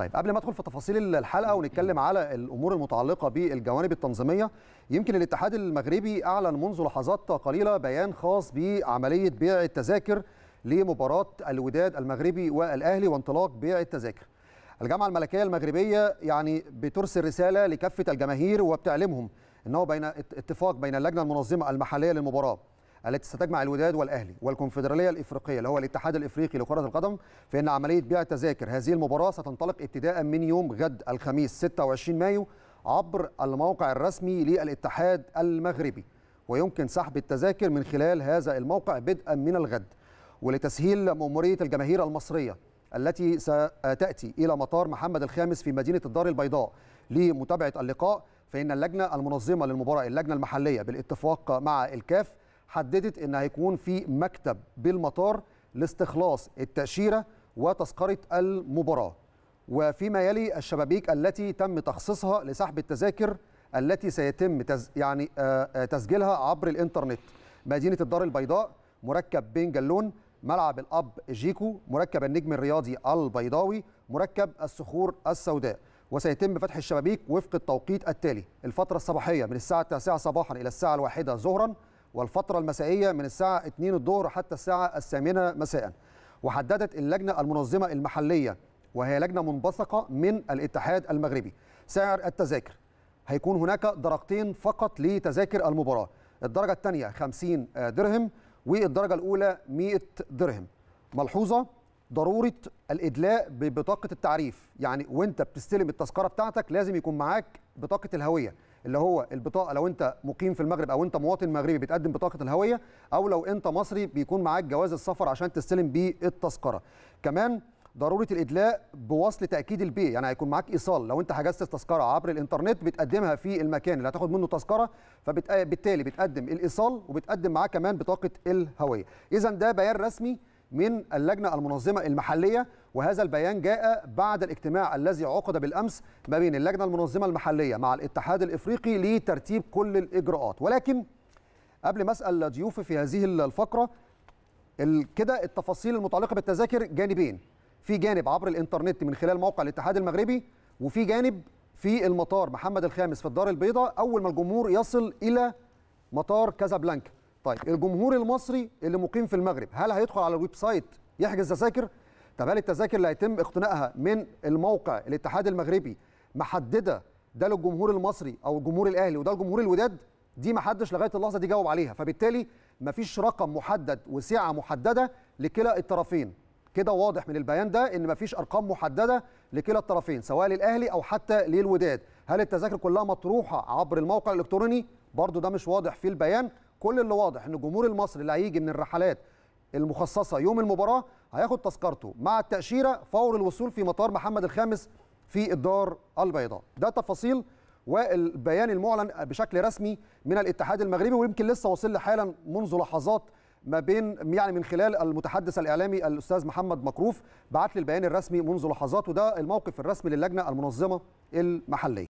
طيب قبل ما ادخل في تفاصيل الحلقه ونتكلم على الامور المتعلقه بالجوانب التنظيميه يمكن الاتحاد المغربي اعلن منذ لحظات قليله بيان خاص بعمليه بيع التذاكر لمباراه الوداد المغربي والاهلي وانطلاق بيع التذاكر. الجامعه الملكيه المغربيه يعني بترسل رساله لكافه الجماهير وبتعلمهم انه بين اتفاق بين اللجنه المنظمه المحليه للمباراه التي ستجمع الوداد والاهلي والكونفدراليه الافريقيه اللي هو الاتحاد الافريقي لكره القدم فان عمليه بيع التذاكر هذه المباراه ستنطلق ابتداء من يوم غد الخميس 26 مايو عبر الموقع الرسمي للاتحاد المغربي ويمكن سحب التذاكر من خلال هذا الموقع بدءا من الغد ولتسهيل مأمورية الجماهير المصرية التي ستأتي إلى مطار محمد الخامس في مدينة الدار البيضاء لمتابعة اللقاء فإن اللجنة المنظمة للمباراة اللجنة المحلية بالاتفاق مع الكاف حددت ان هيكون في مكتب بالمطار لاستخلاص التاشيره وتذكره المباراه وفيما يلي الشبابيك التي تم تخصيصها لسحب التذاكر التي سيتم تز يعني آه، آه، تسجيلها عبر الانترنت مدينه الدار البيضاء مركب بين جلون ملعب الاب جيكو مركب النجم الرياضي البيضاوي مركب الصخور السوداء وسيتم فتح الشبابيك وفق التوقيت التالي الفترة الصباحية من الساعة 9 صباحا إلى الساعة 1 ظهرا والفترة المسائية من الساعة 2 الظهر حتى الساعة الثامنة مساء وحددت اللجنة المنظمة المحلية وهي لجنة منبثقة من الاتحاد المغربي سعر التذاكر هيكون هناك درجتين فقط لتذاكر المباراة الدرجة الثانية 50 درهم والدرجة الأولى 100 درهم ملحوظة ضرورة الإدلاء ببطاقة التعريف يعني وانت بتستلم التذكرة بتاعتك لازم يكون معاك بطاقة الهوية اللي هو البطاقه لو انت مقيم في المغرب او انت مواطن مغربي بتقدم بطاقه الهويه او لو انت مصري بيكون معاك جواز السفر عشان تستلم بيه التذكره كمان ضروره الادلاء بوصل تاكيد البيع يعني هيكون معاك ايصال لو انت حجزت التذكره عبر الانترنت بتقدمها في المكان اللي هتاخد منه تذكره فبالتالي بتقدم الايصال وبتقدم معاه كمان بطاقه الهويه اذا ده بيان رسمي من اللجنه المنظمه المحليه وهذا البيان جاء بعد الاجتماع الذي عقد بالامس ما بين اللجنه المنظمه المحليه مع الاتحاد الافريقي لترتيب كل الاجراءات ولكن قبل ما اسال ضيوفي في هذه الفقره كده التفاصيل المتعلقه بالتذاكر جانبين في جانب عبر الانترنت من خلال موقع الاتحاد المغربي وفي جانب في المطار محمد الخامس في الدار البيضاء اول ما الجمهور يصل الى مطار كازابلانكا طيب الجمهور المصري اللي مقيم في المغرب هل هيدخل على الويب سايت يحجز تذاكر طب هل التذاكر اللي هيتم اقتنائها من الموقع الاتحاد المغربي محدده ده للجمهور المصري او الجمهور الاهلي وده لجمهور الوداد دي ما حدش لغايه اللحظه دي جاوب عليها فبالتالي ما فيش رقم محدد وسعه محدده لكلا الطرفين كده واضح من البيان ده ان ما فيش ارقام محدده لكلا الطرفين سواء للاهلي او حتى للوداد هل التذاكر كلها مطروحه عبر الموقع الالكتروني برضو ده مش واضح في البيان كل اللي واضح ان الجمهور المصري اللي هيجي من الرحلات المخصصه يوم المباراه هياخد تذكرته مع التاشيره فور الوصول في مطار محمد الخامس في الدار البيضاء ده تفاصيل والبيان المعلن بشكل رسمي من الاتحاد المغربي ويمكن لسه واصل لي حالا منذ لحظات ما بين يعني من خلال المتحدث الاعلامي الاستاذ محمد مكروف بعت لي البيان الرسمي منذ لحظات وده الموقف الرسمي للجنه المنظمه المحليه